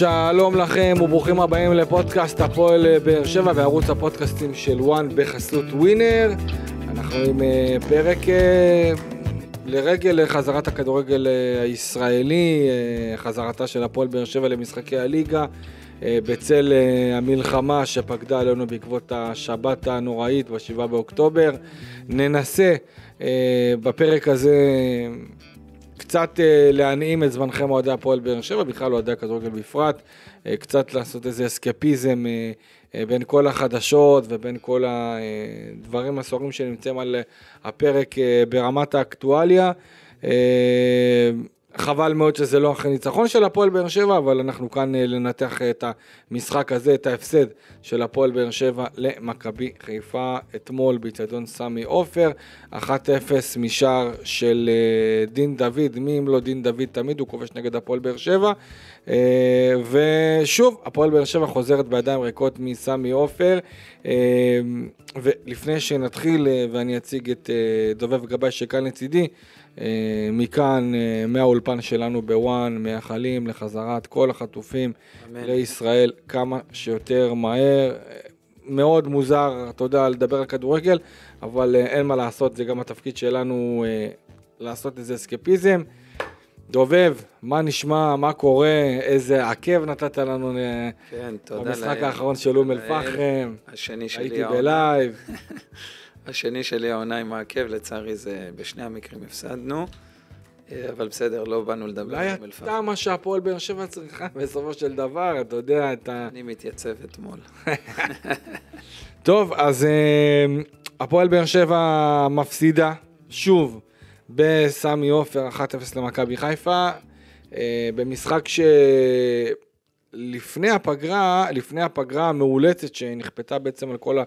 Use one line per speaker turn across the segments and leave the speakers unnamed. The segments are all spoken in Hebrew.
שלום לכם וברוכים הבאים לפודקאסט הפועל באר שבע וערוץ הפודקאסטים של וואן בחסות ווינר. אנחנו עם אה, פרק אה, לרגל חזרת הכדורגל אה, הישראלי, חזרתה של הפועל באר שבע למשחקי הליגה, בצל המלחמה שפקדה עלינו בעקבות השבת הנוראית ב-7 באוקטובר. ננסה בפרק הזה קצת אה, להנעים את זמנכם אוהדי הפועל באר שבע, בכלל אוהדי הכדורגל בפרט, אה, קצת לעשות איזה אסקפיזם אה, בין כל החדשות ובין כל הדברים הסוערים שנמצאים על הפרק ברמת האקטואליה. חבל מאוד שזה לא אחרי ניצחון של הפועל באר שבע, אבל אנחנו כאן אה, לנתח אה, את המשחק הזה, את ההפסד של הפועל באר שבע למכבי חיפה אתמול באיצטדיון סמי עופר, 1-0 משער של אה, דין דוד, מי אם לא דין דוד תמיד, הוא כובש נגד הפועל באר שבע. ושוב, הפועל באר שבע חוזרת בידיים ריקות מסמי עופר. ולפני שנתחיל ואני אציג את דובב גבאי שכאן לצידי, אה, מכאן, אה, מהאולפן שלנו בוואן, מייחלים לחזרת כל החטופים אמן. לישראל כמה שיותר מהר. אה, מאוד מוזר, אתה יודע, לדבר על כדורגל, אבל אין מה לעשות, זה גם התפקיד שלנו לעשות איזה אסקפיזם. דובב, מה נשמע, מה קורה, איזה עקב נתת לנו כן, במשחק לאל. האחרון של אום אל-פחם. הייתי
בלייב. השני שלי העונה עם העקב, לצערי זה בשני המקרים הפסדנו. אה, אבל בסדר, לא באנו לדבר עם אום אל-פחם. אולי אתה
מה שהפועל באר שבע צריכה בסופו של דבר, אתה יודע, אתה... אני מתייצב אתמול. טוב, אז אה, הפועל באר שבע מפסידה שוב בסמי עופר 1-0 למכבי חיפה, אה, במשחק שלפני הפגרה, לפני הפגרה המאולצת שנכפתה בעצם על כל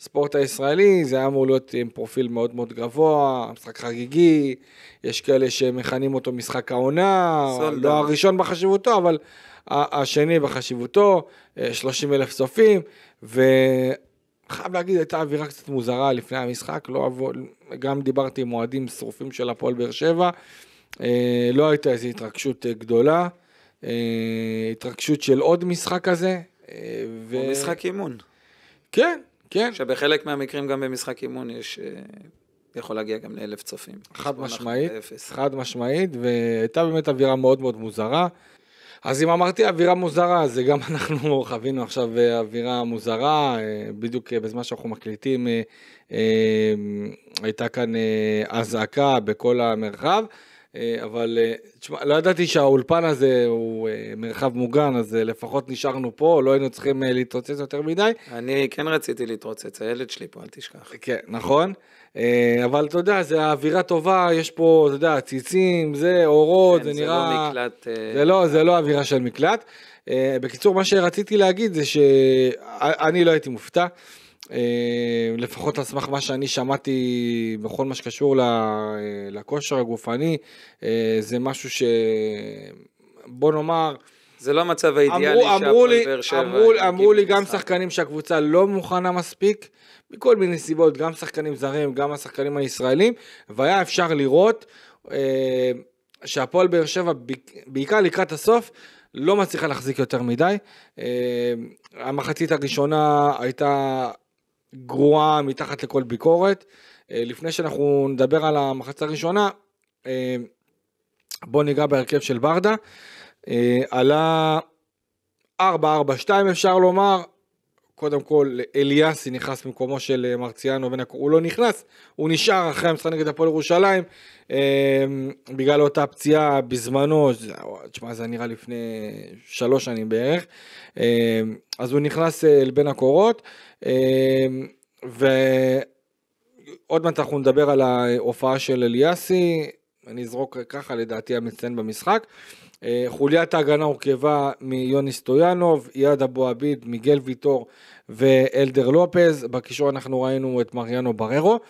הספורט הישראלי, זה היה אמור להיות עם פרופיל מאוד מאוד גבוה, משחק חגיגי, יש כאלה שמכנים אותו משחק העונה, לא הראשון בחשיבותו, אבל השני בחשיבותו, 30 אה, אלף צופים, וחייב להגיד, הייתה אווירה קצת מוזרה לפני המשחק, לא עבור, גם דיברתי עם אוהדים שרופים של הפועל באר שבע, אה, לא הייתה איזו התרגשות אה, גדולה, התרגשות של עוד משחק כזה. ו... משחק אימון. כן, כן.
שבחלק מהמקרים גם במשחק אימון יש... אה, יכול להגיע גם לאלף צופים. חד משמעית,
חד משמעית, והייתה באמת אווירה מאוד מאוד מוזרה. אז אם אמרתי אווירה מוזרה, אז גם אנחנו חווינו עכשיו אה, אווירה מוזרה, אה, בדיוק בזמן שאנחנו מקליטים הייתה כאן אזעקה בכל המרחב, אה, אבל אה, תשמע, לא ידעתי שהאולפן הזה הוא אה, מרחב מוגן, אז לפחות נשארנו פה, לא היינו צריכים להתרוצץ יותר מדי. אני כן רציתי להתרוצץ, הילד שלי פה, אל תשכח. כן, נכון. אבל אתה יודע, זו אווירה טובה, יש פה, אתה יודע, ציצים, זה, אורות, כן, זה נראה... זה לא מקלט... זה לא, זה לא אווירה של מקלט. בקיצור, מה שרציתי להגיד זה שאני לא הייתי מופתע. אה, לפחות על סמך מה שאני שמעתי בכל מה שקשור אה, לכושר הגופני, אה, זה משהו ש... בוא נאמר... זה לא המצב האידיאלי שהפועל באר שבע... אמרו, אמרו לי גם שחקנים שהקבוצה לא מוכנה מספיק, מכל מיני סיבות, גם שחקנים זרים, גם השחקנים הישראלים, והיה אפשר לראות שהפועל באר שבע, בעיקר לקראת הסוף, לא מצליחה להחזיק יותר מדי. המחצית הראשונה הייתה גרועה מתחת לכל ביקורת. אה, לפני שאנחנו נדבר על המחצה הראשונה, אה, בואו ניגע בהרכב של ברדה. אה, עלה 4-4-2 אפשר לומר, קודם כל אליאסי נכנס במקומו של אה, מרציאנו, ונק... הוא לא נכנס, הוא נשאר אחרי המשחק נגד הפועל ירושלים, אמ, בגלל אותה פציעה בזמנו, תשמע זה נראה לפני שלוש שנים בערך, אמ, אז הוא נכנס אה, אל בין הקורות, אמ, ועוד מעט אנחנו נדבר על ההופעה של אליאסי, אני אזרוק ככה לדעתי המצטיין במשחק. אה, חוליית ההגנה הורכבה מיוני סטויאנוב, איאד אבו עביד, מיגל ויטור ואלדר לופז. בקישור אנחנו ראינו את מריאנו בררו.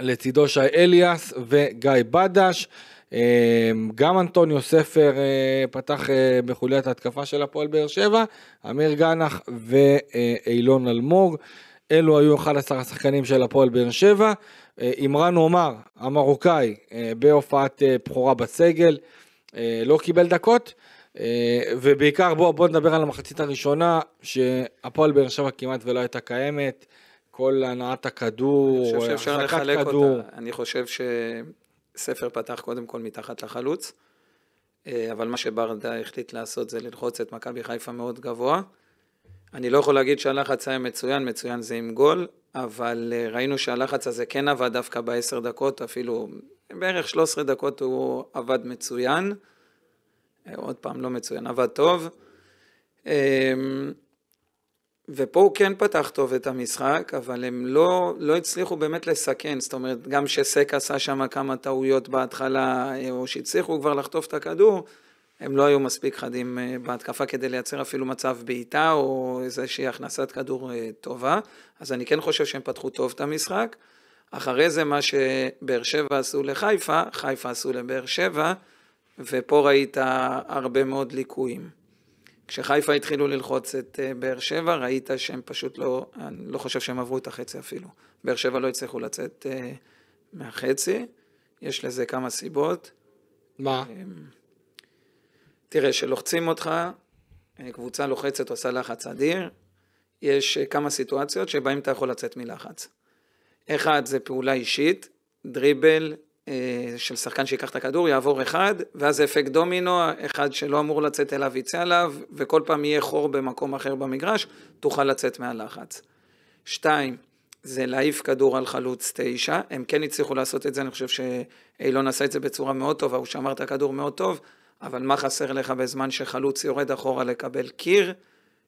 לצידו שי אליאס וגיא בדש. אה, גם אנטוניו ספר אה, פתח בחוליית ההתקפה של הפועל באר שבע, אמיר גנח ואילון אלמוג. אלו היו 11 השחקנים של הפועל באר שבע. אימרן עומר, המרוקאי, בהופעת בכורה בסגל. אה, לא קיבל דקות, אה, ובעיקר בואו בוא נדבר על המחצית הראשונה, שהפועל באר שבע כמעט ולא הייתה קיימת, כל הנעת הכדור, החזקת כדור. אותה.
אני חושב שספר פתח קודם כל מתחת לחלוץ, אה, אבל מה שברדה החליט לעשות זה ללחוץ את מכבי חיפה מאוד גבוה. אני לא יכול להגיד שהלחץ היה מצוין, מצוין זה עם גול, אבל ראינו שהלחץ הזה כן עבד דווקא בעשר דקות, אפילו בערך 13 דקות הוא עבד מצוין, אה, עוד פעם לא מצוין, עבד טוב. אמ, ופה הוא כן פתח טוב את המשחק, אבל הם לא, לא הצליחו באמת לסכן, זאת אומרת, גם שסק עשה שם כמה טעויות בהתחלה, אה, או שהצליחו כבר לחטוף את הכדור, הם לא היו מספיק חדים אה, בהתקפה כדי לייצר אפילו מצב בעיטה, או איזושהי הכנסת כדור טובה, אז אני כן חושב שהם פתחו טוב את המשחק. אחרי זה מה שבאר שבע עשו לחיפה, חיפה עשו לבאר שבע, ופה ראית הרבה מאוד ליקויים. כשחיפה התחילו ללחוץ את אה, באר שבע, ראית שהם פשוט לא, אני לא חושב שהם עברו את החצי אפילו. באר שבע לא הצליחו לצאת אה, מהחצי, יש לזה כמה סיבות. מה? אה, תראה, שלוחצים אותך, קבוצה לוחצת עושה לחץ אדיר, יש כמה סיטואציות שבהן אתה יכול לצאת מלחץ. אחד זה פעולה אישית, דריבל אה, של שחקן שיקח את הכדור, יעבור אחד, ואז אפקט דומינו, אחד שלא אמור לצאת אליו יצא עליו, וכל פעם יהיה חור במקום אחר במגרש, תוכל לצאת מהלחץ. שתיים, זה להעיף כדור על חלוץ תשע, הם כן הצליחו לעשות את זה, אני חושב שאילון עשה את זה בצורה מאוד טובה, הוא שמר את הכדור מאוד טוב, אבל מה חסר לך בזמן שחלוץ יורד אחורה לקבל קיר?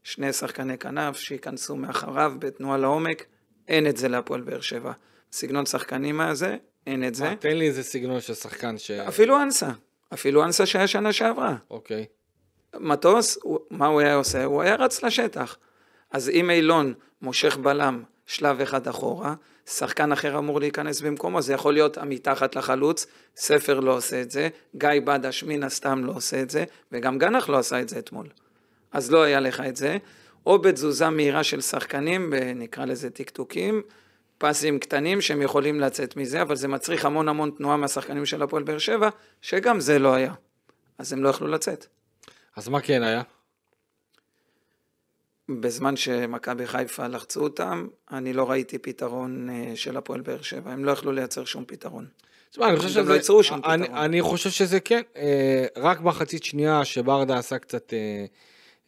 שני שחקני כנף שייכנסו מאחריו בתנועה לעומק, אין את זה להפועל באר שבע. סגנון שחקנים הזה, אין את זה. אה, תן
לי איזה סגנון של שחקן ש...
אפילו אנסה. אפילו אנסה שהיה שנה שעברה. אוקיי. מטוס, מה הוא היה עושה? הוא היה רץ לשטח. אז אם אילון מושך בלם שלב אחד אחורה, שחקן אחר אמור להיכנס במקומו, זה יכול להיות המתחת לחלוץ, ספר לא עושה את זה, גיא בדש מן הסתם לא עושה את זה, וגם גנח לא עשה את זה אתמול. אז לא היה לך את זה, או בתזוזה מהירה של שחקנים, נקרא לזה טיקטוקים, פסים קטנים שהם יכולים לצאת מזה, אבל זה מצריך המון המון תנועה מהשחקנים של הפועל באר שבע, שגם זה לא היה. אז הם לא יכלו לצאת.
אז מה כן היה?
בזמן שמכבי חיפה לחצו אותם, אני לא ראיתי פתרון אה, של הפועל באר שבע. הם לא יכלו לייצר שום פתרון. תשמע, אני חושב שזה... לא ייצרו שום אני,
פתרון. אני חושב שזה כן. אה, רק מחצית שנייה שברדה עשה קצת... אה,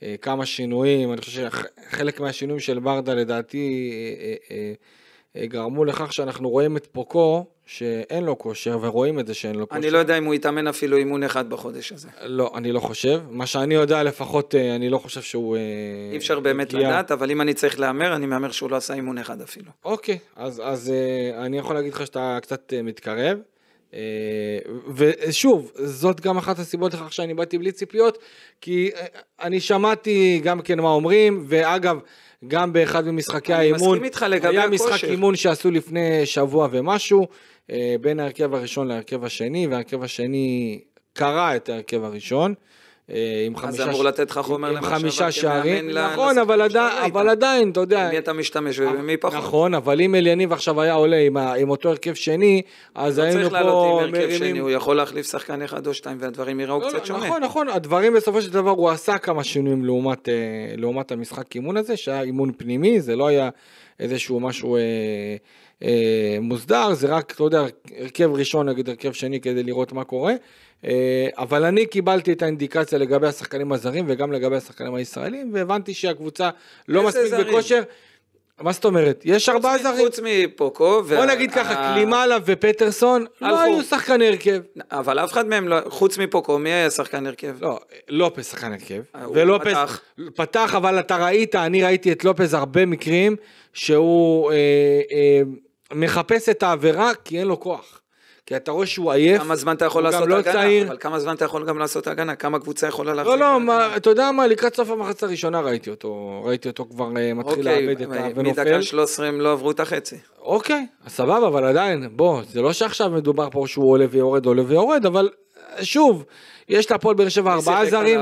אה, כמה שינויים, אני חושב שחלק מהשינויים של ברדה לדעתי אה, אה, גרמו לכך שאנחנו רואים את פוקו, שאין לו כושר, ורואים את זה שאין לו כושר. אני לא
יודע אם הוא יתאמן אפילו אימון אחד בחודש הזה.
לא, אני לא חושב. מה שאני יודע לפחות, אני לא חושב שהוא... אי אפשר באמת הגיע... לדעת,
אבל אם אני צריך להמר, אני מהמר שהוא לא עשה אימון אחד אפילו.
אוקיי, אז, אז אני יכול להגיד לך שאתה קצת מתקרב. אה, ושוב, זאת גם אחת הסיבות לכך שאני באתי בלי ציפיות, כי אה, אני שמעתי גם כן מה אומרים, ואגב, גם באחד ממשחקי האימון, היה הכושר. משחק אימון שעשו לפני שבוע ומשהו, אה, בין ההרכב הראשון להרכב השני, וההרכב השני קרע את ההרכב הראשון. אה, עם חמישה... אז אמור
לתת לך חומר
למחשבה חמישה שערים, נכון, אבל, עדי, אבל עדיין, אתה יודע... מי אתה משתמש אה, ומי פחות. נכון, אבל אם אליניב עכשיו היה עולה עם, עם אותו הרכב שני, אז לא היינו פה... לא צריך לעלות עם הרכב שני, הוא
יכול להחליף שחקן אחד או שתיים, והדברים יראו לא, לא, קצת שונה. נכון,
נכון, הדברים בסופו של דבר, הוא עשה כמה שינויים לעומת, אה, לעומת המשחק אימון הזה, שהיה אימון פנימי, זה לא היה איזשהו משהו... אה, אה, מוסדר, זה רק, אתה יודע, הרכב ראשון נגד הרכב שני כדי לראות מה קורה. אה, אבל אני קיבלתי את האינדיקציה לגבי השחקנים הזרים וגם לגבי השחקנים הישראלים, והבנתי שהקבוצה לא מספיק זרים? בכושר. מה זאת אומרת? יש ארבעה זרים. חוץ מפוקו. בוא נגיד ככה, קלימאלה ופטרסון לא היו שחקן הרכב.
אבל אף אחד מהם, לא- חוץ מפוקו, מי היה שחקן הרכב? לא, לופס שחקן הרכב. אה, הוא פתח.
פתח, אבל אתה ראית, אני ראיתי את לופס הרבה מקרים שהוא אה, אה, מחפש את העבירה כי אין לו כוח. כי אתה רואה שהוא עייף, כמה זמן אתה יכול לעשות לא הגנה, צעיר. אבל
כמה זמן אתה יכול גם לעשות הגנה, כמה קבוצה יכולה להחזיק. לא,
לא, מה, אתה יודע מה, לקראת סוף המחצה הראשונה ראיתי אותו, ראיתי אותו כבר אוקיי, מתחיל אוקיי, לאבד את ה... ונופל. מדקה
13 הם לא עברו את החצי.
אוקיי, סבבה, אבל עדיין, בוא, זה לא שעכשיו מדובר פה שהוא עולה ויורד, עולה ויורד, אבל אה, שוב, יש להפועל באר שבע ארבעה זרים.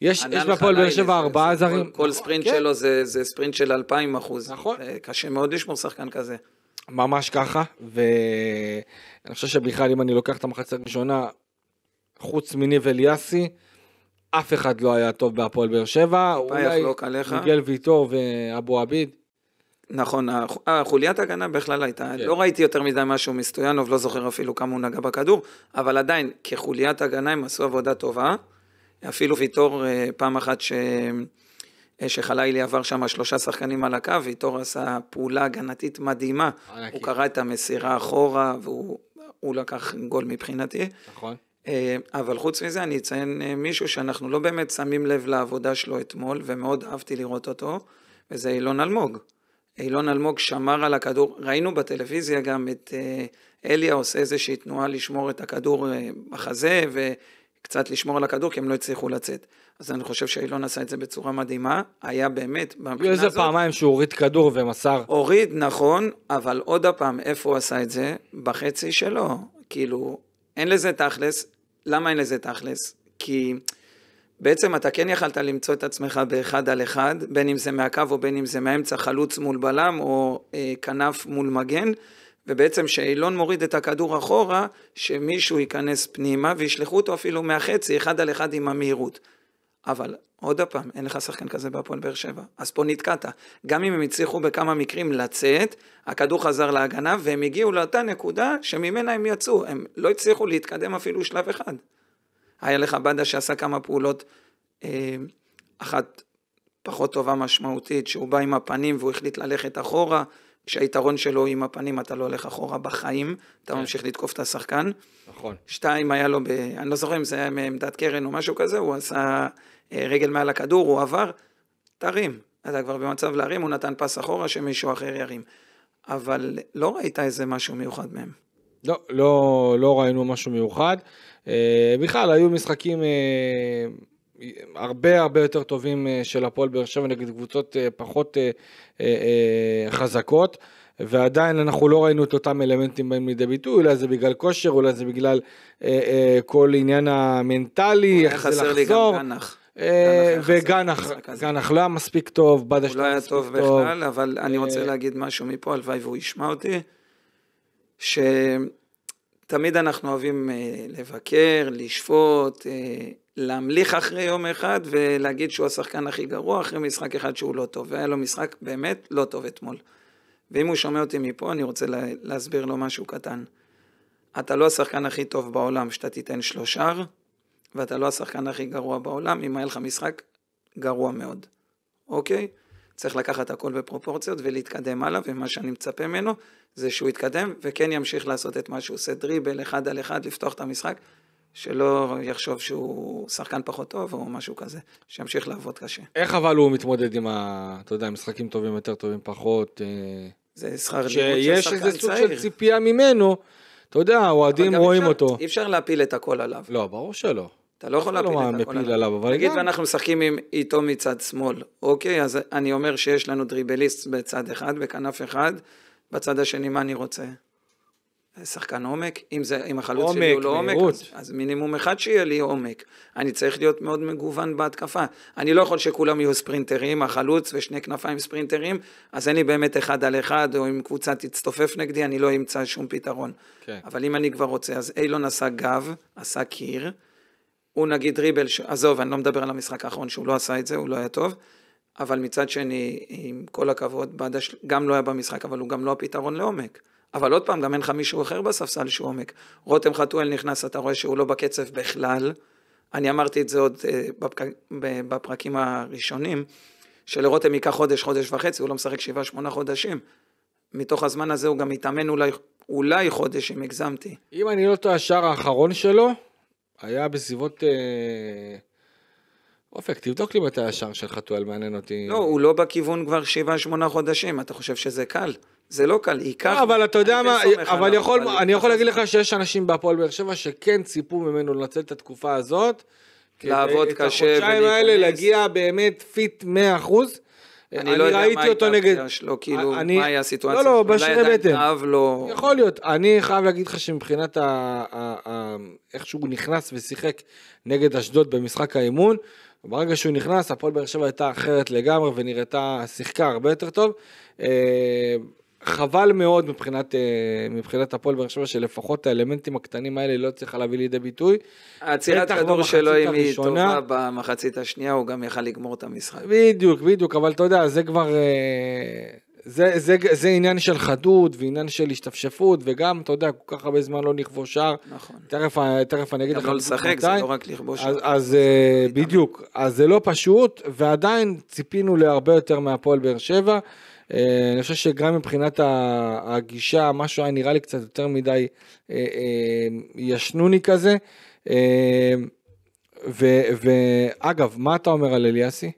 יש, בפועל באר שבע ארבעה זרים.
כל, ספרינט כן. שלו זה ספרינט של אלפיים אחוז. נכון. אה, קשה
מאוד לשמור שחקן כזה. ממש ככה, ואני חושב שבכלל אם אני לוקח את המחצית הראשונה, חוץ מני וליאסי, אף אחד לא היה טוב בהפועל באר שבע. אולי לא מיגל ויטור ואבו עביד. נכון, אה,
חוליית הגנה בכלל הייתה, כן. לא ראיתי יותר מדי משהו מסטויאנוב, לא זוכר אפילו כמה הוא נגע בכדור, אבל עדיין, כחוליית הגנה הם עשו עבודה טובה. אפילו ויטור אה, פעם אחת ש... אשך הלילי עבר שם שלושה שחקנים על הקו, ויטור עשה פעולה הגנתית מדהימה. ענקי. הוא קרא את המסירה אחורה, והוא לקח גול מבחינתי. נכון. אה, אבל חוץ מזה, אני אציין אה, מישהו שאנחנו לא באמת שמים לב לעבודה שלו אתמול, ומאוד אהבתי לראות אותו, וזה אילון אלמוג. אילון אלמוג שמר על הכדור, ראינו בטלוויזיה גם את אה, אליה עושה איזושהי תנועה לשמור את הכדור בחזה, וקצת לשמור על הכדור, כי הם לא הצליחו לצאת. אז אני חושב שאילון עשה את זה בצורה מדהימה, היה באמת, מבחינה הזאת...
איזה פעמיים שהוא הוריד כדור ומסר. הוריד, נכון,
אבל עוד הפעם, איפה הוא עשה את זה? בחצי שלו. כאילו, אין לזה תכלס. למה אין לזה תכלס? כי בעצם אתה כן יכלת למצוא את עצמך באחד על אחד, בין אם זה מהקו או בין אם זה מהאמצע, חלוץ מול בלם או אה, כנף מול מגן. ובעצם שאילון מוריד את הכדור אחורה, שמישהו ייכנס פנימה וישלחו אותו אפילו מהחצי, אחד על אחד עם המהירות. אבל עוד פעם, אין לך שחקן כזה בהפועל באר שבע, אז פה נתקעת. גם אם הם הצליחו בכמה מקרים לצאת, הכדור חזר להגנה, והם הגיעו לאותה נקודה שממנה הם יצאו, הם לא הצליחו להתקדם אפילו שלב אחד. היה לך בדה שעשה כמה פעולות, אה, אחת פחות טובה משמעותית, שהוא בא עם הפנים והוא החליט ללכת אחורה, שהיתרון שלו עם הפנים, אתה לא הולך אחורה בחיים, אתה כן. ממשיך לתקוף את השחקן. נכון. שתיים, היה לו, ב... אני לא זוכר אם זה היה מעמדת אה, קרן או משהו כזה, הוא עשה אה, רגל מעל הכדור, הוא עבר, תרים. אתה כבר במצב להרים, הוא נתן פס אחורה שמישהו אחר ירים. אבל לא ראית איזה משהו מיוחד מהם.
לא, לא, לא ראינו משהו מיוחד. אה, בכלל, היו משחקים הרבה הרבה יותר טובים אה, של הפועל באר שבע נגד קבוצות אה, פחות אה, חזקות. ועדיין אנחנו לא ראינו את אותם אלמנטים באים לידי ביטוי, אולי זה בגלל כושר, אולי זה בגלל אה, אה, כל עניין המנטלי, איך זה לחזור. חסר לי גם גנח. וגנח, גנח לא היה מספיק טוב, בדש לא היה לא טוב בכלל, אבל אני רוצה
להגיד משהו מפה, הלוואי והוא ישמע אותי, שתמיד אנחנו אוהבים לבקר, לשפוט, להמליך אחרי יום אחד ולהגיד שהוא השחקן הכי גרוע אחרי משחק אחד שהוא לא טוב, והיה לו משחק באמת לא טוב אתמול. ואם הוא שומע אותי מפה, אני רוצה לה, להסביר לו משהו קטן. אתה לא השחקן הכי טוב בעולם שאתה תיתן שלושה, ואתה לא השחקן הכי גרוע בעולם אם היה לך משחק גרוע מאוד, אוקיי? צריך לקחת הכל בפרופורציות ולהתקדם הלאה, ומה שאני מצפה ממנו זה שהוא יתקדם וכן ימשיך לעשות את מה שהוא עושה, דריבל אחד על אחד, לפתוח את המשחק. שלא יחשוב שהוא שחקן פחות טוב או משהו כזה, שימשיך לעבוד קשה.
איך אבל הוא מתמודד עם ה... אתה יודע, משחקים טובים יותר טובים פחות? אה, זה שכר לימוד של שחקן צעיר. שיש איזה סוג של ציפייה ממנו, אתה יודע, האוהדים רואים אפשר, אותו. אי
אפשר להפיל את הכל עליו. לא, ברור שלא. אתה לא יכול להפיל את הכל עליו. עליו אבל נגיד גם... ואנחנו משחקים עם, איתו מצד שמאל, אוקיי? אז אני אומר שיש לנו דריבליסט בצד אחד, בכנף אחד, בצד השני מה אני רוצה? שחקן עומק, אם, זה, אם החלוץ עומק, שלי הוא לא עומק, אז, אז מינימום אחד שיהיה לי עומק. אני צריך להיות מאוד מגוון בהתקפה. אני לא יכול שכולם יהיו ספרינטרים, החלוץ ושני כנפיים ספרינטרים, אז אין לי באמת אחד על אחד, או אם קבוצה תצטופף נגדי, אני לא אמצא שום פתרון. כן. אבל אם אני כבר רוצה, אז אילון עשה גב, עשה קיר, הוא נגיד ריבל, ש... עזוב, אני לא מדבר על המשחק האחרון שהוא לא עשה את זה, הוא לא היה טוב. אבל מצד שני, עם כל הכבוד, בדש גם לא היה במשחק, אבל הוא גם לא הפתרון לעומק. אבל עוד פעם, גם אין לך מישהו אחר בספסל שהוא עומק. רותם חתואל נכנס, אתה רואה שהוא לא בקצב בכלל. אני אמרתי את זה עוד אה, בפק... בפרקים הראשונים, שלרותם ייקח חודש, חודש וחצי, הוא לא משחק שבעה, שמונה חודשים. מתוך הזמן הזה הוא גם יתאמן אולי, אולי חודש, אם הגזמתי.
אם אני לא טועה, השער האחרון שלו היה בסביבות... אה... אופק, תבדוק לי מתי השער של חתואל מעניין אותי. לא, הוא לא בכיוון כבר שבעה, שמונה חודשים, אתה חושב שזה קל? זה
לא קל, עיקר... לא, אבל אתה יודע מה, אבל יכול, אני
יכול להגיד לך שיש אנשים בהפועל באר שבע שכן ציפו ממנו לנצל את התקופה הזאת.
לעבוד קשה ולהיכנס. את החודשיים האלה להגיע
באמת פיט 100%. אני, לא יודע מה הייתה הפגיעה שלו, כאילו, מה היה הסיטואציה לא, לא, בשרי בטן. יכול להיות. אני חייב להגיד לך שמבחינת איך שהוא נכנס ושיחק נגד אשדוד במשחק האימון, ברגע שהוא נכנס, הפועל באר שבע הייתה אחרת לגמרי ונראתה, שיחקה הרבה יותר טוב. אה, חבל מאוד מבחינת, אה, מבחינת הפועל באר שבע שלפחות האלמנטים הקטנים האלה לא צריכה להביא לידי ביטוי.
עצירת כדור שלו אם היא טובה במחצית השנייה הוא גם יכל
לגמור את המשחק. בדיוק, בדיוק, אבל אתה יודע, זה כבר... אה, זה, זה, זה עניין של חדות ועניין של השתפשפות וגם אתה יודע כל כך הרבה זמן לא לכבוש שער. נכון. תכף, אני אגיד לך. גם לא לשחק זה לא רק לכבוש שער. אז, אז אה, בדיוק, אז זה לא פשוט ועדיין ציפינו להרבה יותר מהפועל באר שבע. אה, אני חושב שגם מבחינת הגישה, משהו היה נראה לי קצת יותר מדי אה, אה, ישנוני כזה. ואגב, מה אתה אומר על אליאסי?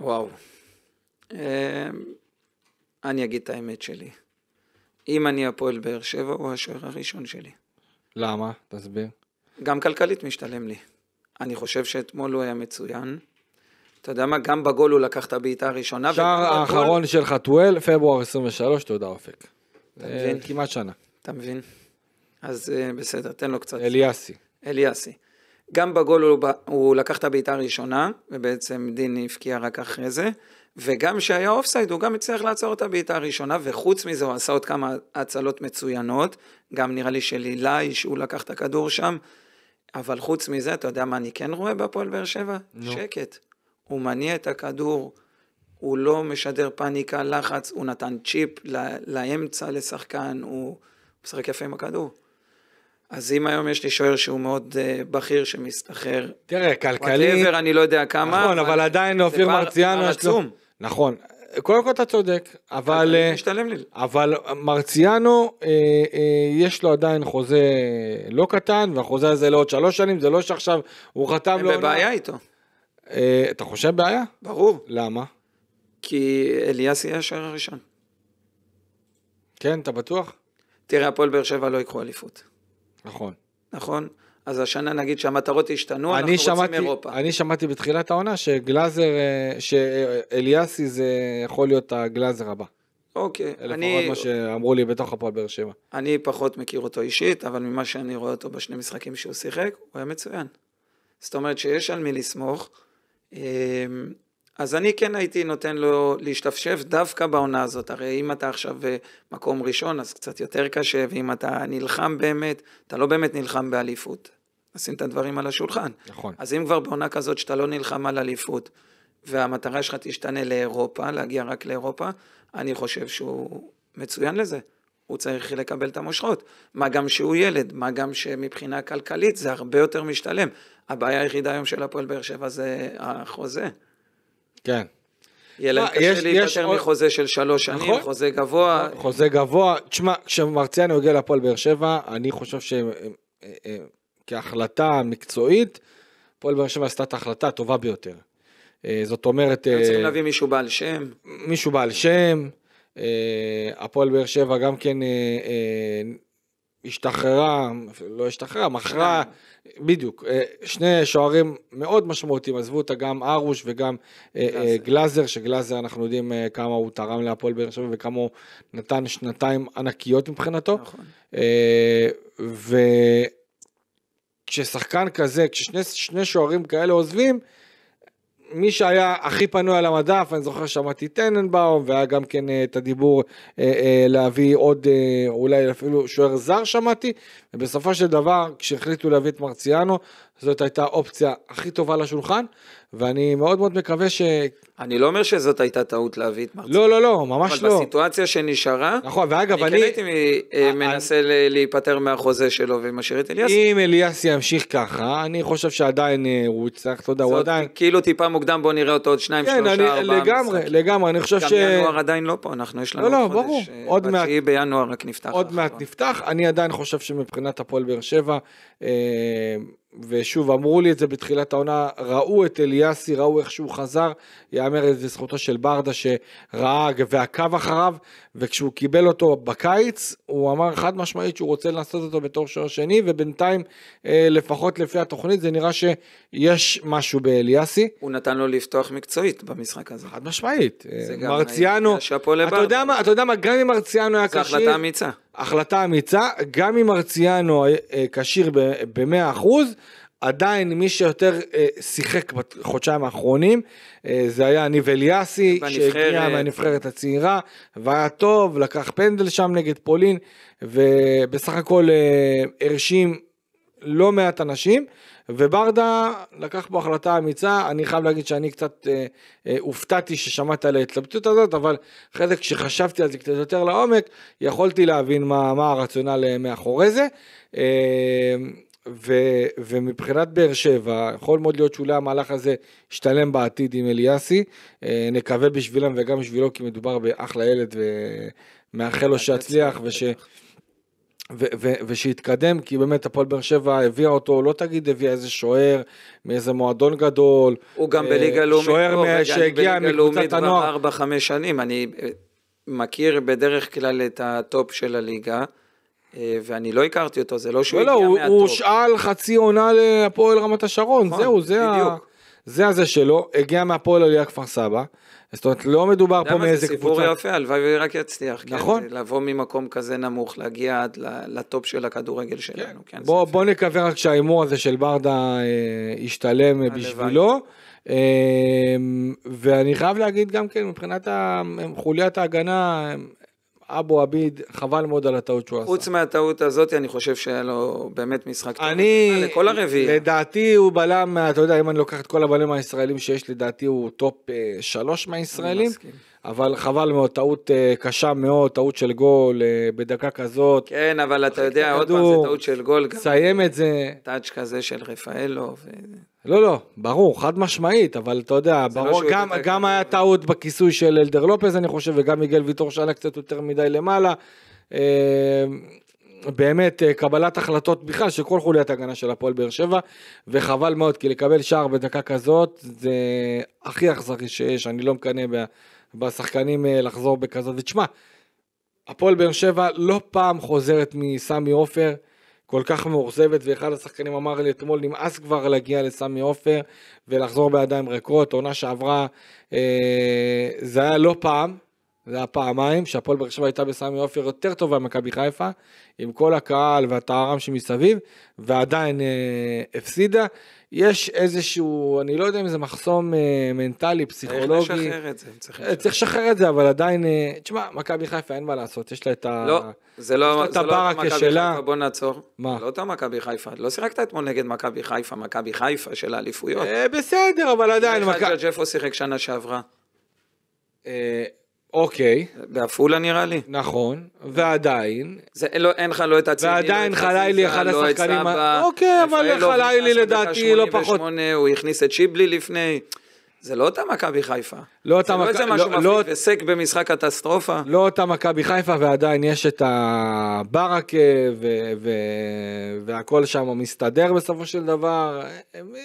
וואו. אני אגיד את האמת שלי. אם אני הפועל באר שבע, הוא השוער הראשון שלי.
למה? תסביר.
גם כלכלית משתלם לי. אני חושב שאתמול הוא היה מצוין. אתה יודע מה, גם בגול הוא לקח את הבעיטה הראשונה. שער האחרון
של חתואל, פברואר 23, תודה אופק. אתה אה, מבין? כמעט שנה.
אתה מבין? אז אה, בסדר, תן לו קצת. אליאסי. אליאסי. גם בגול הוא, לקח את הבעיטה הראשונה, ובעצם דין הבקיע רק אחרי זה, וגם כשהיה אופסייד הוא גם הצליח לעצור את הבעיטה הראשונה, וחוץ מזה הוא עשה עוד כמה הצלות מצוינות, גם נראה לי של עילאי שהוא לקח את הכדור שם, אבל חוץ מזה, אתה יודע מה אני כן רואה בהפועל באר שבע? No. שקט. הוא מניע את הכדור, הוא לא משדר פאניקה, לחץ, הוא נתן צ'יפ לאמצע לשחקן, הוא משחק יפה עם הכדור. אז אם היום יש לי שוער שהוא מאוד uh, בכיר שמסתחרר,
תראה, כלכלי, whatever, אני
לא יודע כמה, נכון, אבל, אבל עדיין אופיר מרציאנו, זה עצום.
נכון, קודם כל אתה צודק, אבל, אה, משתלם לי. אבל מרציאנו, אה, אה, יש לו עדיין חוזה לא קטן, והחוזה הזה לעוד שלוש שנים, זה לא שעכשיו הוא חתם לו, הם בבעיה לא... איתו. אה, אתה חושב בעיה? ברור. למה? כי אליאס יהיה השער הראשון.
כן, אתה בטוח? תראה, הפועל באר שבע לא ייקחו אליפות.
נכון. נכון?
אז השנה נגיד שהמטרות השתנו, אנחנו שמעתי, רוצים אירופה.
אני שמעתי בתחילת העונה שגלאזר, אה, שאליאסי זה אה, יכול להיות הגלאזר הבא.
אוקיי. לפחות אני, מה
שאמרו לי בתוך הפועל באר שבע.
אני פחות מכיר אותו אישית, אבל ממה שאני רואה אותו בשני משחקים שהוא שיחק, הוא היה מצוין. זאת אומרת שיש על מי לסמוך. אמ, אז אני כן הייתי נותן לו להשתפשף דווקא בעונה הזאת, הרי אם אתה עכשיו אה, מקום ראשון אז קצת יותר קשה, ואם אתה נלחם באמת, אתה לא באמת נלחם באליפות. נשים את הדברים על השולחן. נכון. אז אם כבר בעונה כזאת שאתה לא נלחם על אליפות, והמטרה שלך תשתנה לאירופה, להגיע רק לאירופה, אני חושב שהוא מצוין לזה. הוא צריך לקבל את המושכות. מה גם שהוא ילד, מה גם שמבחינה כלכלית זה הרבה יותר משתלם. הבעיה היחידה היום של הפועל באר שבע זה החוזה. כן. יהיה להם קשה להיפטר מחוזה עוד... של שלוש שנים, נכון? חוזה גבוה.
חוזה גבוה. תשמע, כשמרציאנו הגיע לפועל באר שבע, אני חושב שכהחלטה מקצועית, הפועל באר שבע עשתה את ההחלטה הטובה ביותר. אה, זאת אומרת... צריכים אה, להביא מישהו בעל שם. מישהו בעל שם. אה, הפועל באר שבע גם כן אה, אה, השתחררה, לא השתחררה, מכרה, בדיוק, שני שוערים מאוד משמעותיים, עזבו אותה גם ארוש וגם גלאזר, שגלאזר אנחנו יודעים כמה הוא תרם להפועל באר שבע וכמה הוא נתן שנתיים ענקיות מבחינתו. נכון. וכששחקן כזה, כששני שוערים כאלה עוזבים, מי שהיה הכי פנוי על המדף, אני זוכר שמעתי טננבאום, והיה גם כן אה, את הדיבור אה, אה, להביא עוד, אולי אפילו שוער זר שמעתי, ובסופו של דבר, כשהחליטו להביא את מרציאנו, זאת הייתה האופציה הכי טובה לשולחן. ואני מאוד מאוד מקווה ש...
אני לא אומר שזאת הייתה טעות להביא את מרציאנו.
לא, לא, לא, ממש אבל לא. אבל
בסיטואציה שנשארה, נכון, ואגב, אני... אני כן הייתי אה, אה, מנסה אני... להיפטר מהחוזה שלו ומשאיר את אליאס. אם
אליאס ימשיך ככה, אני חושב שעדיין אה, הוא יצטרך, אתה יודע, הוא עדיין...
כאילו טיפה מוקדם, בוא נראה אותו עוד שניים, כן, שלושה, ארבעה משחקים. לגמרי,
לגמרי, אני חושב גם ש... גם ינואר
עדיין לא פה, אנחנו, יש לא, לנו לא, לא, לא,
ברור. עוד מעט... בינואר רק נפתח. עוד מעט נפתח, אני עדיין חושב שמבחינת הפועל באר שבע, ושוב, אמרו לי את זה בתחילת העונה, ראו את אליאסי, ראו איך שהוא חזר, יאמר את זה זכותו של ברדה שראה ועקב אחריו, וכשהוא קיבל אותו בקיץ, הוא אמר חד משמעית שהוא רוצה לנסות אותו בתור שוער שני, ובינתיים, אה, לפחות לפי התוכנית, זה נראה שיש משהו באליאסי. הוא
נתן לו לפתוח מקצועית במשחק הזה. חד משמעית. אה, מרציאנו, אתה יודע
מה, גם אם מרציאנו היה קשה... זו החלטה אמיצה. החלטה אמיצה, גם אם מרציאנו אה, אה, כשיר ב-100%, עדיין מי שיותר אה, שיחק בחודשיים האחרונים, זה היה ניב אליאסי, שהגיע מהנבחרת הצעירה, והיה טוב, לקח פנדל שם נגד פולין, ובסך הכל הרשים לא מעט אנשים, וברדה לקח פה החלטה אמיצה, אני חייב להגיד שאני קצת הופתעתי אה, אה, ששמעת על ההתלבטות הזאת, אבל אחרי זה כשחשבתי על זה קצת יותר לעומק, יכולתי להבין מה, מה הרציונל אה, מאחורי זה. אה, ו, ומבחינת באר שבע, יכול מאוד להיות שאולי המהלך הזה ישתלם בעתיד עם אליאסי. אה, נקווה בשבילם וגם בשבילו, כי מדובר באחלה ילד, ומאחל לו שיצליח וש... ושיתקדם, כי באמת הפועל באר שבע הביאה אותו, לא תגיד הביאה איזה שוער מאיזה מועדון גדול. הוא גם אה, בליגה לאומית. שוער לא, שהגיע מקבוצת הנוער. אני
בליגה לאומית כבר 4-5 שנים, אני אה, מכיר בדרך כלל את הטופ של הליגה. אה, ואני לא הכרתי אותו, זה לא שהוא לא, לא, הגיע מהטופ. לא, הוא
הושאל חצי עונה להפועל רמת השרון, נכון, זהו, זה ה... בדיוק. זה הזה שלו, הגיע מהפועל עלייה כפר סבא. זאת אומרת, לא מדובר פה מאיזה קבוצה. זה סיפור יפה,
הלוואי ורק יצליח. כן. נכון. כן, לבוא ממקום כזה נמוך, להגיע עד לטופ של הכדורגל כן. שלנו.
כן. כן, בוא, בוא נקווה רק שההימור הזה של ברדה אה, ישתלם אה, הלוואי. בשבילו. אה, ואני חייב להגיד גם כן, מבחינת חוליית ההגנה, אבו עביד, חבל מאוד על הטעות שהוא עשה. חוץ
מהטעות הזאת, אני חושב שהיה לו באמת משחק טוב. אני,
אה, לכל הרביעי. לדעתי הוא בלם, אתה יודע, אם אני לוקח את כל הבלמים הישראלים שיש, לדעתי הוא טופ אה, שלוש מהישראלים. אבל חבל מאוד, טעות אה, קשה מאוד, טעות של גול בדקה כזאת.
כן, אבל אתה יודע, עוד פעם, זה טעות של גול. סיים
את זה. טאץ' כזה של רפאלו. לא, לא, ברור, חד משמעית, אבל אתה יודע, לא ברור, לא גם, גם, היה טעות בכיסוי של אלדר לופז, אני חושב, וגם מיגל ויטור שעלה קצת יותר מדי למעלה. אה, באמת אה, קבלת החלטות בכלל של כל חוליית הגנה של הפועל באר שבע וחבל מאוד כי לקבל שער בדקה כזאת זה הכי אכזרי שיש אני לא מקנא בשחקנים אה, לחזור בכזאת ותשמע הפועל באר שבע לא פעם חוזרת מסמי עופר כל כך מאוכזבת, ואחד השחקנים אמר לי אתמול, נמאס כבר להגיע לסמי עופר ולחזור בידיים ריקות. עונה שעברה, אה, זה היה לא פעם, זה היה פעמיים, שהפועל באר שבע הייתה בסמי עופר יותר טובה ממכבי חיפה, עם כל הקהל והטהרם שמסביב, ועדיין אה, הפסידה. יש איזשהו, אני לא יודע אם זה מחסום אה, מנטלי, פסיכולוגי. צריך לשחרר את זה, צריך אה, לשחרר. צריך לשחרר את זה, אבל עדיין, אה, תשמע, מכבי חיפה אין מה לעשות, יש לה את ה... לא, זה לא, זה לא מכבי חיפה,
בוא נעצור. מה? לא אותה מכבי חיפה, לא שיחקת אתמול נגד מכבי חיפה, מכבי חיפה של האליפויות. אה,
בסדר, אבל עדיין. מכבי...
ג'פו שיחק שנה שעברה.
אה, אוקיי. בעפולה נראה לי. נכון, ועדיין. זה,
לא, אין לך לא את
הציני, לא ועדיין חלילי לא אחד השחקנים. לא אוקיי, אבל חלילי לדעתי לא פחות.
הוא הכניס את שיבלי לפני. זה לא אותה מכבי חיפה. לא אותה מכבי... זה מק... לא איזה לא, משהו מפחיד, לא... במשחק קטסטרופה.
לא אותה מכבי חיפה, ועדיין יש את הברקה, והכל שם מסתדר בסופו של דבר.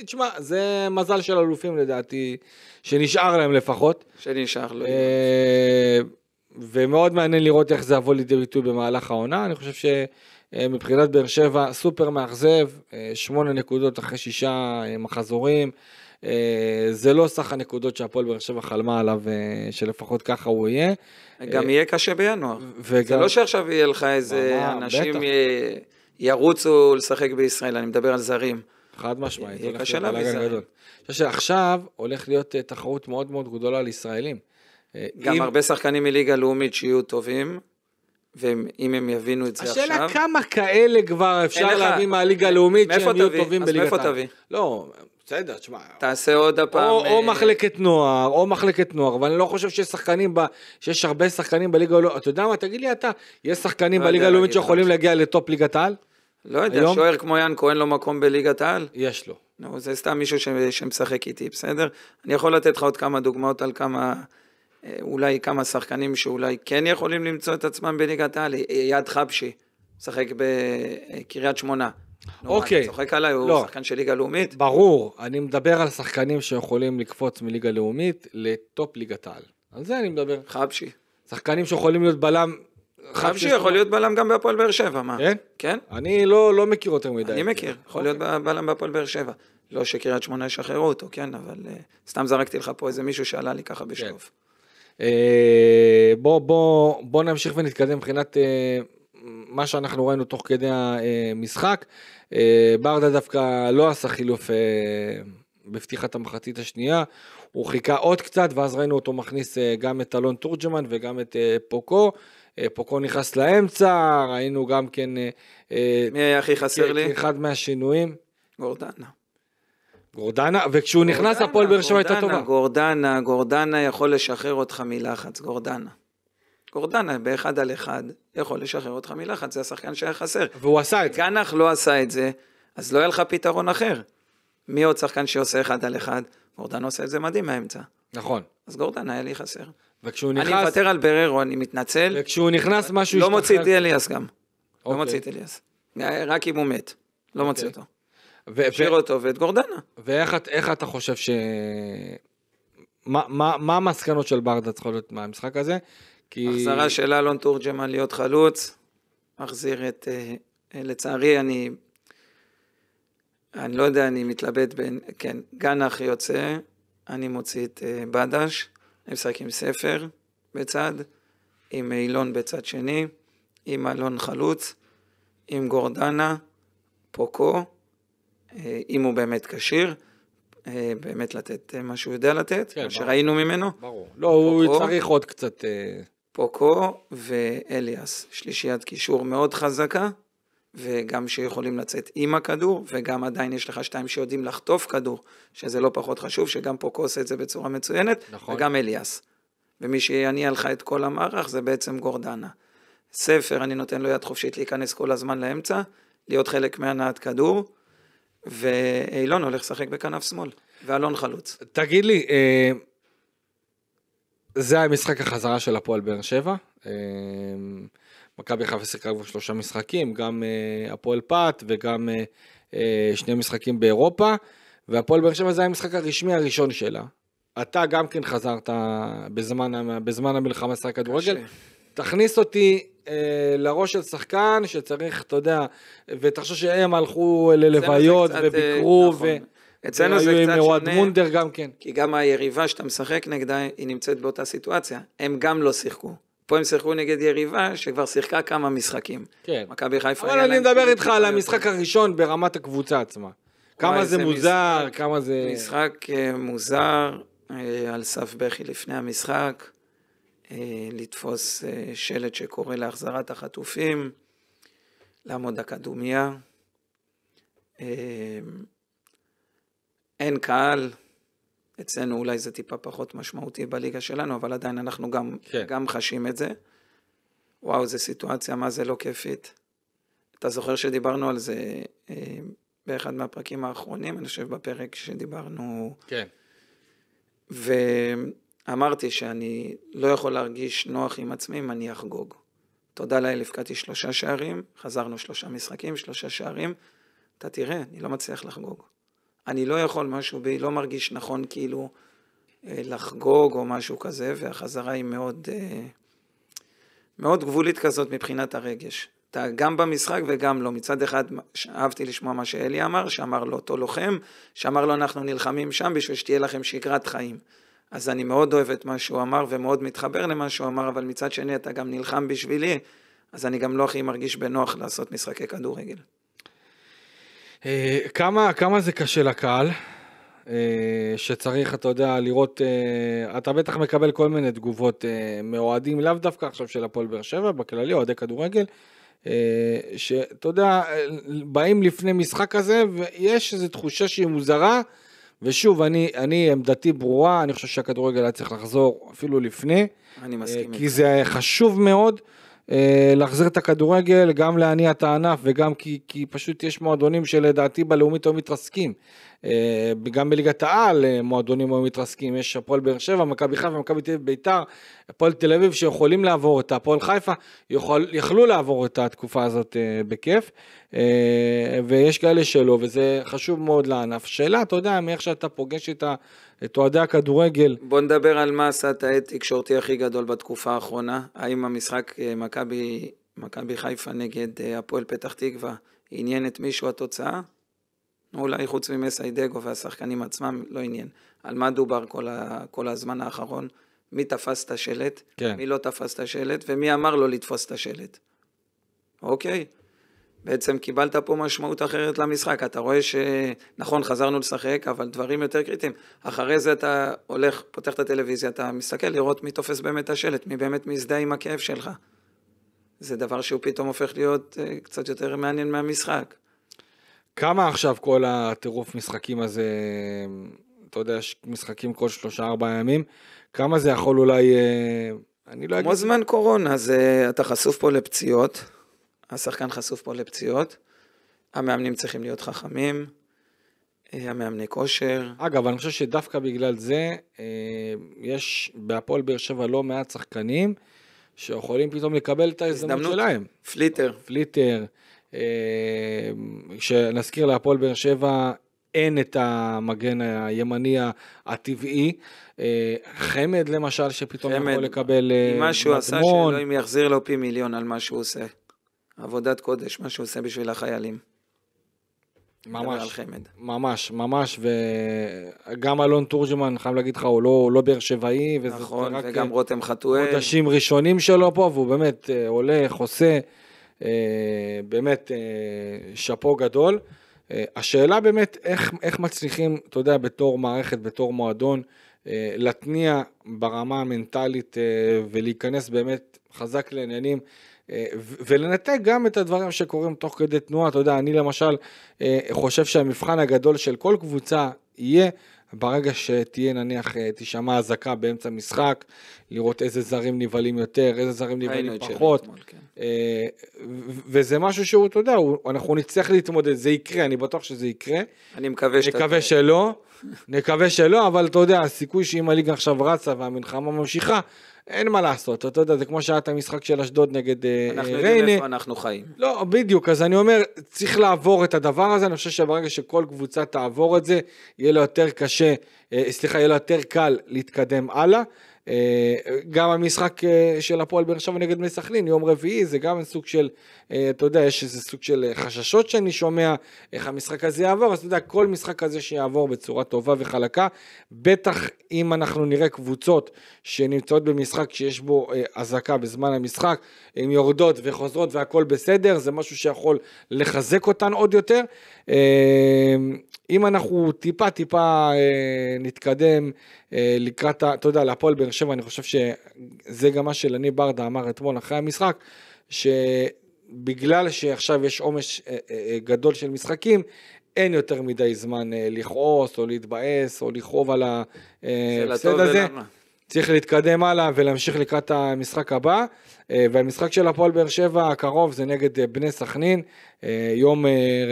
תשמע, זה מזל של אלופים לדעתי, שנשאר להם לפחות. שנשאר להם. אה, ומאוד מעניין לראות איך זה יבוא לידי ביטוי במהלך העונה. אני חושב שמבחינת באר שבע, סופר מאכזב, אה, שמונה נקודות אחרי שישה אה, מחזורים. אה, זה לא סך הנקודות שהפועל באר שבע חלמה עליו, אה, שלפחות ככה הוא יהיה. גם אה, יהיה קשה בינואר. וגם... זה לא
שעכשיו יהיה לך איזה אנשים י... ירוצו לשחק בישראל, אני מדבר על זרים. חד משמעית. יהיה קשה להביא זרים.
אני חושב שעכשיו הולך
להיות תחרות מאוד מאוד גדולה על ישראלים. גם אם... הרבה שחקנים מליגה לאומית שיהיו טובים, ואם הם יבינו את זה השאלה עכשיו... השאלה
כמה כאלה כבר אפשר להביא מהליגה הלאומית שהם יהיו טובים בליגת העל. אז מאיפה תביא? לא, בסדר, תשמע.
תעשה עוד הפעם. או, או אה, מחלקת
נוער, או מחלקת נוער, ואני לא חושב שיש שחקנים, ב, שיש הרבה שחקנים בליגה הלאומית, אתה יודע מה, תגיד לי אתה, יש שחקנים לא בליגה הלאומית שיכולים להגיע לטופ ליגת העל? לא יודע, היום? שוער כמו
יאן כהן לא מקום בליגת העל? יש לו. נו, זה סתם מישהו ש... שמשחק איתי, בסדר? אני יכול לתת לך עוד כמה דוגמאות על כמה, אה, אולי כמה שחקנים שאולי כן יכולים למצוא את עצמם בליגת העל. יד חבשי, משחק בקריית שמונה. אוקיי. אני צוחק עליי, הוא לא. שחקן של ליגה לאומית? ברור,
אני מדבר על שחקנים שיכולים לקפוץ מליגה לאומית לטופ ליגת העל. על זה אני מדבר. חבשי. שחקנים שיכולים להיות בלם
חבשי יכול להיות
בלם גם בהפועל באר שבע, מה? כן? כן. אני לא, לא מכיר יותר מדי. אני מכיר, יכול
אוקיי. להיות בלם בהפועל באר שבע. לא שקריית שמונה ישחררו אותו, כן, אבל אה, סתם
זרקתי לך פה איזה מישהו שעלה לי ככה בשלוף. כן. אה, בוא, בוא, בוא נמשיך ונתקדם מבחינת אה, מה שאנחנו ראינו תוך כדי המשחק. אה, ברדה דווקא לא עשה חילוף אה, בפתיחת המחצית השנייה, הוא חיכה עוד קצת ואז ראינו אותו מכניס אה, גם את אלון תורג'מן וגם את פוקו. פוקו נכנס לאמצע, ראינו גם כן... מי היה הכי חסר לי? אחד מהשינויים. גורדנה. גורדנה, וכשהוא גורדנה, נכנס הפועל באר שבע הייתה טובה.
גורדנה, גורדנה יכול לשחרר אותך מלחץ, גורדנה. גורדנה באחד על אחד יכול לשחרר אותך מלחץ, זה השחקן שהיה חסר. והוא עשה את זה. גנח לא עשה את זה, אז לא היה לך פתרון אחר. מי עוד שחקן שעושה אחד על אחד? גורדנה עושה את זה מדהים מהאמצע. נכון. אז גורדנה היה לי חסר. וכשהוא נכנס... אני מוותר על בררו, אני מתנצל. וכשהוא
נכנס משהו... לא מוציא את אליאס גם. לא
אוקיי. מוציא את אליאס. רק אם הוא מת. לא אוקיי. מוציא אותו. השאיר אותו ואת גורדנה.
ואיך אתה חושב ש... מה המסקנות של ברדה צריכות להיות מהמשחק הזה?
כי... החזרה של אלון תורג'מן להיות חלוץ, מחזיר את... אה, לצערי, אני... אני לא יודע, אני מתלבט בין... כן, גנח יוצא, אני מוציא את אה, בדש, אני משחק עם ספר בצד, עם אילון בצד שני, עם אלון חלוץ, עם גורדנה, פוקו, אה, אם הוא באמת כשיר. באמת לתת מה שהוא יודע לתת, כן, מה שראינו ממנו. ברור. לא, הוא צריך עוד קצת... פוקו ואליאס, שלישיית קישור מאוד חזקה, וגם שיכולים לצאת עם הכדור, וגם עדיין יש לך שתיים שיודעים לחטוף כדור, שזה לא פחות חשוב, שגם פוקו עושה את זה בצורה מצוינת, נכון. וגם אליאס. ומי שיניע לך את כל המערך זה בעצם גורדנה. ספר, אני נותן לו יד חופשית להיכנס כל הזמן לאמצע, להיות חלק מהנעת כדור, ואילון הולך לשחק בכנף שמאל, ואלון חלוץ.
תגיד לי, אה... זה היה משחק החזרה של הפועל באר שבע. אמ, מכבי חיפה שיחקה כבר שלושה משחקים, גם אה, הפועל פת וגם אה, אה, שני משחקים באירופה, והפועל באר שבע זה היה המשחק הרשמי הראשון שלה. אתה גם כן חזרת בזמן, בזמן המלחמה לשחק כדורגל. תכניס אותי אה, לראש של שחקן שצריך, אתה יודע, ותחשוב שהם הלכו ללוויות וביקרו. נכון. ו... אצלנו זה קצת שונה. היו עם מונדר גם כן. כי גם
היריבה שאתה משחק נגדה, היא נמצאת באותה סיטואציה. הם גם לא שיחקו. פה הם שיחקו נגד יריבה שכבר שיחקה כמה משחקים. כן. מכבי חיפה... אבל אני מדבר איתך על המשחק
הראשון ברמת הקבוצה עצמה. כמה זה מוזר,
כמה זה... משחק אה, מוזר, אה, על סף בכי לפני המשחק, אה, לתפוס שלט שקורא להחזרת החטופים, לעמוד הקדומיה. אין קהל, אצלנו אולי זה טיפה פחות משמעותי בליגה שלנו, אבל עדיין אנחנו גם, כן. גם חשים את זה. וואו, זו סיטואציה, מה זה לא כיפית. אתה זוכר שדיברנו על זה אה, באחד מהפרקים האחרונים, אני חושב בפרק שדיברנו... כן. ואמרתי שאני לא יכול להרגיש נוח עם עצמי אם אני אחגוג. תודה לאל, הפקדתי שלושה שערים, חזרנו שלושה משחקים, שלושה שערים. אתה תראה, אני לא מצליח לחגוג. אני לא יכול, משהו בי לא מרגיש נכון כאילו אה, לחגוג או משהו כזה, והחזרה היא מאוד, אה, מאוד גבולית כזאת מבחינת הרגש. אתה גם במשחק וגם לא. מצד אחד, אהבתי לשמוע מה שאלי אמר, שאמר לו אותו לוחם, שאמר לו אנחנו נלחמים שם בשביל שתהיה לכם שגרת חיים. אז אני מאוד אוהב את מה שהוא אמר ומאוד מתחבר למה שהוא אמר, אבל מצד שני אתה גם נלחם בשבילי, אז אני גם לא הכי מרגיש בנוח לעשות משחקי כדורגל.
אה, כמה, כמה זה קשה לקהל, אה, שצריך, אתה יודע, לראות, אה, אתה בטח מקבל כל מיני תגובות מאוהדים, לאו דווקא עכשיו של הפועל באר שבע, בכללי, אוהדי כדורגל, שאתה יודע, באים לפני משחק כזה, ויש איזו תחושה שהיא מוזרה, ושוב, אני, אני עמדתי ברורה, אני חושב שהכדורגל היה צריך לחזור אפילו לפני. אני מסכים. כי זה חשוב מאוד. אה, להחזיר את הכדורגל, גם להניע את הענף וגם כי, כי פשוט יש מועדונים שלדעתי בלאומית היו לא מתרסקים. אה, גם בליגת העל אה, מועדונים היו מתרסקים, יש הפועל באר שבע, מכבי חיפה, מכבי תל אביב ביתר, הפועל תל אביב שיכולים לעבור את הפועל חיפה יכול, יכלו לעבור את התקופה הזאת אה, בכיף, ויש כאלה שלא, וזה חשוב מאוד לענף. שאלה, אתה יודע, מאיך שאתה פוגש את אוהדי הכדורגל.
בוא נדבר על מה עשה את העט תקשורתי הכי גדול בתקופה האחרונה. האם המשחק מכבי חיפה נגד הפועל פתח תקווה עניין את מישהו התוצאה? אולי חוץ ממסיידגו והשחקנים עצמם, לא עניין. על מה דובר כל, ה, כל הזמן האחרון? מי תפס את השלט, כן. מי לא תפס את השלט, ומי אמר לו לא לתפוס את השלט. אוקיי. בעצם קיבלת פה משמעות אחרת למשחק. אתה רואה שנכון, חזרנו לשחק, אבל דברים יותר קריטיים. אחרי זה אתה הולך, פותח את הטלוויזיה, אתה מסתכל לראות מי תופס באמת את השלט, מי באמת מזדהה עם הכאב שלך. זה דבר שהוא פתאום הופך להיות אה, קצת יותר מעניין מהמשחק.
כמה עכשיו כל הטירוף משחקים הזה, אתה יודע, משחקים כל שלושה-ארבעה ימים, כמה זה יכול אולי, אה, אני לא אגיד... כמו זמן קורונה, אז
אתה חשוף פה לפציעות, השחקן חשוף פה לפציעות, המאמנים צריכים להיות
חכמים, אה, המאמני כושר. אגב, אני חושב שדווקא בגלל זה, אה, יש בהפועל באר שבע לא מעט שחקנים שיכולים פתאום לקבל את ההזדמנות שלהם. פליטר. פליטר. אה, שנזכיר להפועל באר שבע, אין את המגן הימני הטבעי. אה, חמד למשל, שפתאום חמד, יכול לקבל מדמון. אה, מה שהוא עשה, שאלוהים
יחזיר לו פי מיליון
על מה שהוא עושה.
עבודת קודש, מה שהוא עושה בשביל החיילים. ממש,
ממש, ממש, וגם אלון תורג'מן, אני חייב להגיד לך, הוא לא, לא באר שבעי, וזה נכון, רק נכון, וגם
רותם חתואל. חודשים
ראשונים שלו פה, והוא באמת הולך, עושה. אה, באמת אה, שאפו גדול. אה, השאלה באמת איך, איך מצליחים, אתה יודע, בתור מערכת, בתור מועדון, להתניע ברמה המנטלית ולהיכנס באמת חזק לעניינים. ולנתק גם את הדברים שקורים תוך כדי תנועה, אתה יודע, אני למשל חושב שהמבחן הגדול של כל קבוצה יהיה ברגע שתהיה נניח, אה, תישמע אזעקה באמצע משחק, לראות איזה זרים נבהלים יותר, איזה זרים נבהלים פחות, כן. אה, וזה משהו שהוא, אתה יודע, אנחנו נצטרך להתמודד, זה יקרה, אני בטוח שזה יקרה.
אני מקווה שאתה... נקווה שאת...
שלא, נקווה שלא, אבל אתה יודע, הסיכוי שאם הליגה עכשיו רצה והמלחמה ממשיכה, אין מה לעשות, אתה יודע, זה כמו שהיה את המשחק של אשדוד נגד ריינה. אה, אנחנו יודעים איפה
אנחנו חיים.
לא, בדיוק, אז אני אומר, צריך לעבור את הדבר הזה, אני חושב שברגע שכל קבוצה תעבור את זה, יהיה לו יותר קשה, אה, סליחה, יהיה לו יותר קל להתקדם הלאה. אה, גם המשחק אה, של הפועל באר שבע נגד מסכנין, יום רביעי, זה גם סוג של, אה, אתה יודע, יש איזה סוג של חששות שאני שומע, איך המשחק הזה יעבור, אז אתה יודע, כל משחק כזה שיעבור בצורה טובה וחלקה, בטח אם אנחנו נראה קבוצות שנמצאות במשחק שיש בו אזעקה בזמן המשחק, הן יורדות וחוזרות והכול בסדר, זה משהו שיכול לחזק אותן עוד יותר. אם אנחנו טיפה טיפה אה, נתקדם אה, לקראת, אתה יודע, להפועל באר שבע, אני חושב שזה גם מה שלני ברדה אמר אתמול אחרי המשחק, שבגלל שעכשיו יש עומש אה, אה, אה, גדול של משחקים, אין יותר מדי זמן אה, לכעוס או להתבאס או לכאוב על ההפסד אה, הזה. ולמה. צריך להתקדם הלאה ולהמשיך לקראת המשחק הבא. אה, והמשחק של הפועל באר שבע הקרוב זה נגד אה, בני סכנין, אה, יום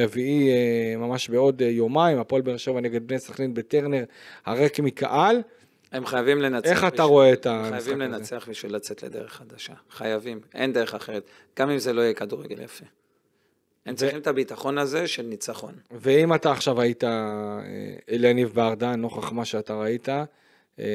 רביעי ממש בעוד יומיים, הפועל באר שבע נגד בני סכנין בטרנר הריק מקהל.
הם חייבים לנצח. איך אתה רואה את המשחק הזה? חייבים לנצח בשביל לצאת לדרך חדשה. חייבים, אין דרך אחרת. גם אם זה לא יהיה כדורגל יפה. הם צריכים את הביטחון הזה של ניצחון.
ואם אתה עכשיו היית אליניב ברדן, נוכח מה שאתה ראית, אה,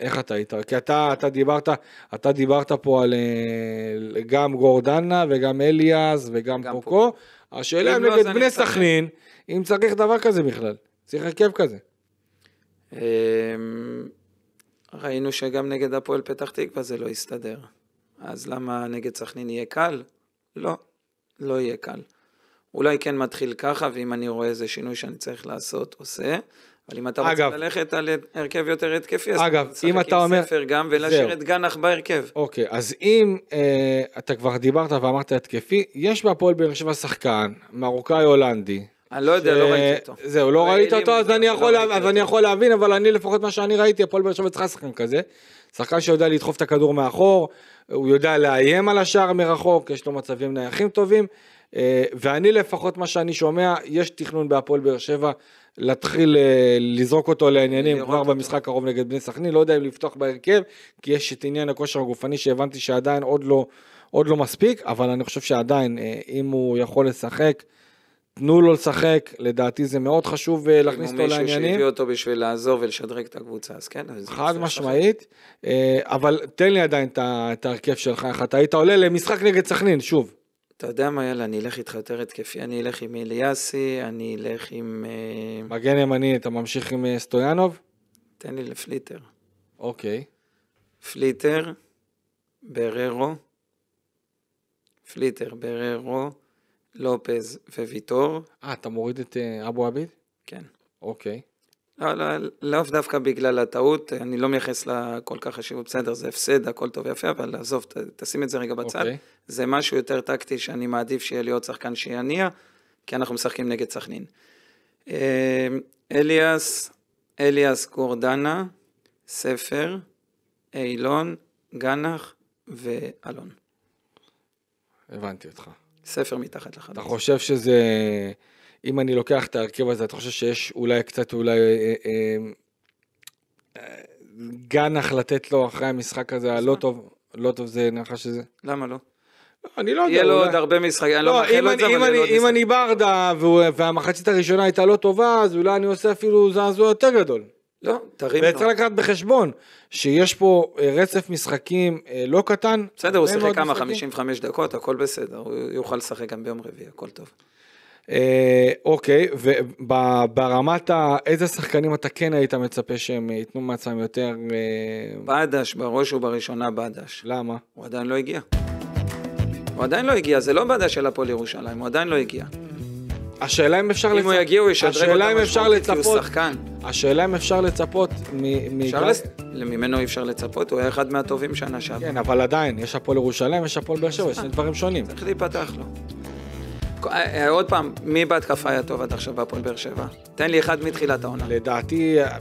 איך אתה היית? כי אתה, אתה, דיברת, אתה דיברת פה על אה, גם גורדנה וגם אליאז וגם פוקו. השאלה אם לא, נגד בני סכנין, אם צריך דבר כזה בכלל, צריך הרכב כזה. אמ,
ראינו שגם נגד הפועל פתח תקווה זה לא יסתדר. אז למה נגד סכנין יהיה קל? לא, לא יהיה קל. אולי כן מתחיל ככה, ואם אני רואה איזה שינוי שאני צריך לעשות, עושה. אבל אם אתה אגב, רוצה ללכת על הרכב יותר התקפי, אז אגב, אתה אם אתה עם אומר... גם ולהשאיר את
גנח בהרכב. אוקיי, אז אם אה, אתה כבר דיברת ואמרת התקפי, יש בהפועל באר שבע שחקן, מרוקאי הולנדי. אני לא יודע, לא ש... לא ראיתי אותו. זהו, לא ראית אותו, אז, לא אני, יכול, לא לה... אז אותו. אני יכול להבין, אבל אני לפחות מה שאני ראיתי, הפועל באר שבע צריכה שחקן כזה. שחקן שיודע לדחוף את הכדור מאחור, הוא יודע לאיים על השער מרחוק, יש לו מצבים נייחים טובים. אה, ואני לפחות מה שאני שומע, יש תכנון בהפועל באר שבע להתחיל אה, לזרוק אותו לעניינים כבר במשחק קרוב נגד בני סכנין, לא יודע אם לפתוח בהרכב, כי יש את עניין הכושר הגופני שהבנתי שעדיין עוד לא, עוד לא מספיק, אבל אני חושב שעדיין, אה, אם הוא יכול לשחק, תנו לו לשחק, לדעתי זה מאוד חשוב אה, להכניס אותו לעניינים. אם הוא מישהו שהביא
אותו בשביל לעזוב ולשדרג את הקבוצה, אז כן. אז
חד משמעית, שחק. אבל תן לי עדיין את ההרכב שלך, איך אתה היית עולה למשחק נגד סכנין, שוב, אתה יודע
מה, יאללה, אני אלך איתך יותר התקפי, אני אלך עם אליאסי, אני
אלך עם... אה, מגן ימני, אתה ממשיך עם אה, סטויאנוב? תן לי לפליטר.
אוקיי. פליטר,
בררו,
פליטר, בררו, לופז וויטור.
אה, אתה מוריד את אה, אבו עביד? כן. אוקיי.
לא, לא, לאו דווקא בגלל הטעות, אני לא מייחס לה כל כך חשיבות, בסדר, זה הפסד, הכל טוב ויפה, אבל עזוב, ת, תשים את זה רגע בצד. Okay. אוקיי. זה משהו יותר טקטי שאני מעדיף שיהיה לי עוד שחקן שיניע, כי אנחנו משחקים נגד סכנין. אמ, אליאס, אליאס גורדנה, ספר, אילון, גנח ואלון.
הבנתי אותך.
ספר מתחת לחדש. אתה
חושב שזה... אם אני לוקח את ההרכב הזה, אתה חושב שיש אולי קצת אולי אה, אה, אה, גנח לתת לו אחרי המשחק הזה הלא טוב, לא טוב זה נראה שזה? למה לא?
לא אני לא יודע. לא לא, יהיה לו עוד הרבה משחקים, אני לא מאחל לו את זה, אבל יהיה לו עוד משחק. אם אני
ברדה והמחצית הראשונה הייתה לא טובה, אז אולי אני עושה אפילו זעזוע יותר גדול. לא, תרים לו. וצריך לקחת בחשבון שיש פה אה, רצף משחקים אה, לא קטן. בסדר, הוא שיחק כמה? 55
דקות, הכל בסדר. הוא יוכל לשחק גם ביום רביעי, הכל טוב.
אה, אוקיי, וברמת ה... איזה שחקנים אתה כן היית מצפה שהם ייתנו מעצמם יותר... אה... בדש, בראש ובראשונה בדש. למה? הוא עדיין לא הגיע.
הוא עדיין לא הגיע, זה לא בדש של הפועל ירושלים, הוא עדיין לא הגיע. השאלה אם אפשר לצפות... אם הוא יגיע הוא ישדרג אותו משמעותית כי הוא שחקן.
השאלה אם אפשר לצפות מ... ממנו אי אפשר לצפות, הוא היה אחד מהטובים שנה שעברה. כן, אבל עדיין, יש הפועל ירושלים, יש הפועל באר
שבע, שני דברים שונים. צריך להיפתח לו. אה, אה, עוד פעם, מי בהתקפה היה טוב עד עכשיו בהפועל באר שבע? תן לי אחד מתחילת העונה. לדעתי... אה,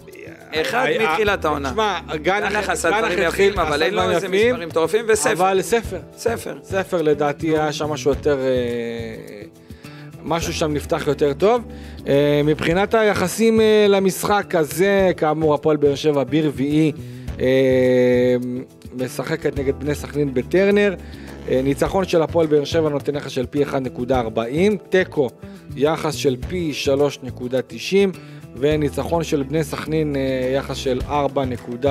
אחד מתחילת
העונה. תשמע, גנח עשה דברים יפים, אבל אין לו איזה מספרים מטורפים, וספר. אבל ספר. ספר.
ספר לדעתי היה שם משהו יותר... משהו שם נפתח יותר טוב. מבחינת היחסים למשחק הזה, כאמור, הפועל באר שבע, ברביעי, משחקת נגד בני סכנין בטרנר. אה, ניצחון של הפועל באר שבע נותן יחס של פי 1.40, תיקו יחס של פי 3.90 וניצחון של בני סכנין אה, יחס של 4.90.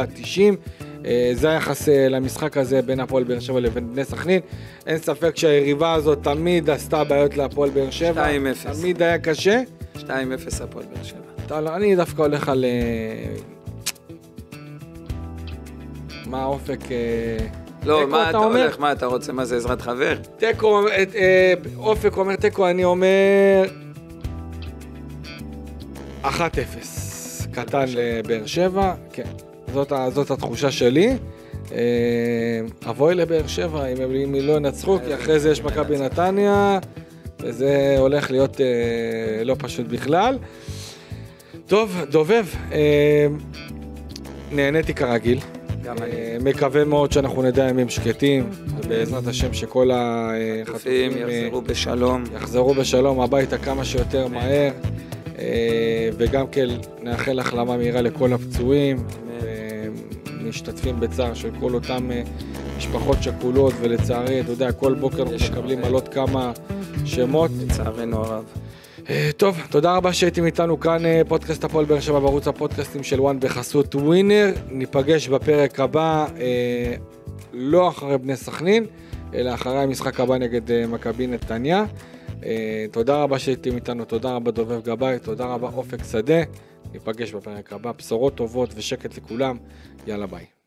אה, זה היחס למשחק הזה בין הפועל באר שבע לבין בני סכנין. אין ספק שהיריבה הזאת תמיד עשתה בעיות להפועל באר שבע. 2-0. תמיד היה קשה. 2-0 הפועל באר שבע. אני דווקא הולך על... מה האופק... לא, מה אתה הולך?
מה אתה רוצה? מה זה, עזרת
חבר? תיקו, אה, אופק אומר תיקו, אני אומר... 1-0, קטן לבאר שבע, כן. זאת, זאת התחושה שלי. אה, אבוי לבאר שבע אם הם לא ינצחו, כי אחרי זה יש מכבי נתניה, וזה הולך להיות אה, לא פשוט בכלל. טוב, דובב, נהניתי כרגיל. אה, מקווה מאוד שאנחנו נדע ימים שקטים, בעזרת השם שכל החטופים אה, יחזרו בשלום. יחזרו בשלום הביתה כמה שיותר מהר, אה, וגם כן נאחל החלמה מהירה לכל הפצועים, משתתפים בצער של כל אותם משפחות שכולות, ולצערי, אתה יודע, כל בוקר אנחנו מקבלים על עוד כמה שמות. לצערנו הרב. אה, טוב, תודה רבה שהייתם איתנו כאן אה, פודקאסט הפועל באר שבע בערוץ הפודקאסטים של וואן בחסות ווינר. ניפגש בפרק הבא, אה, לא אחרי בני סכנין, אלא אחרי המשחק הבא נגד אה, מכבי נתניה. אה, תודה רבה שהייתם איתנו, תודה רבה דובב גבאי, תודה רבה אופק שדה. ניפגש בפרק הבא, בשורות טובות ושקט לכולם, יאללה ביי.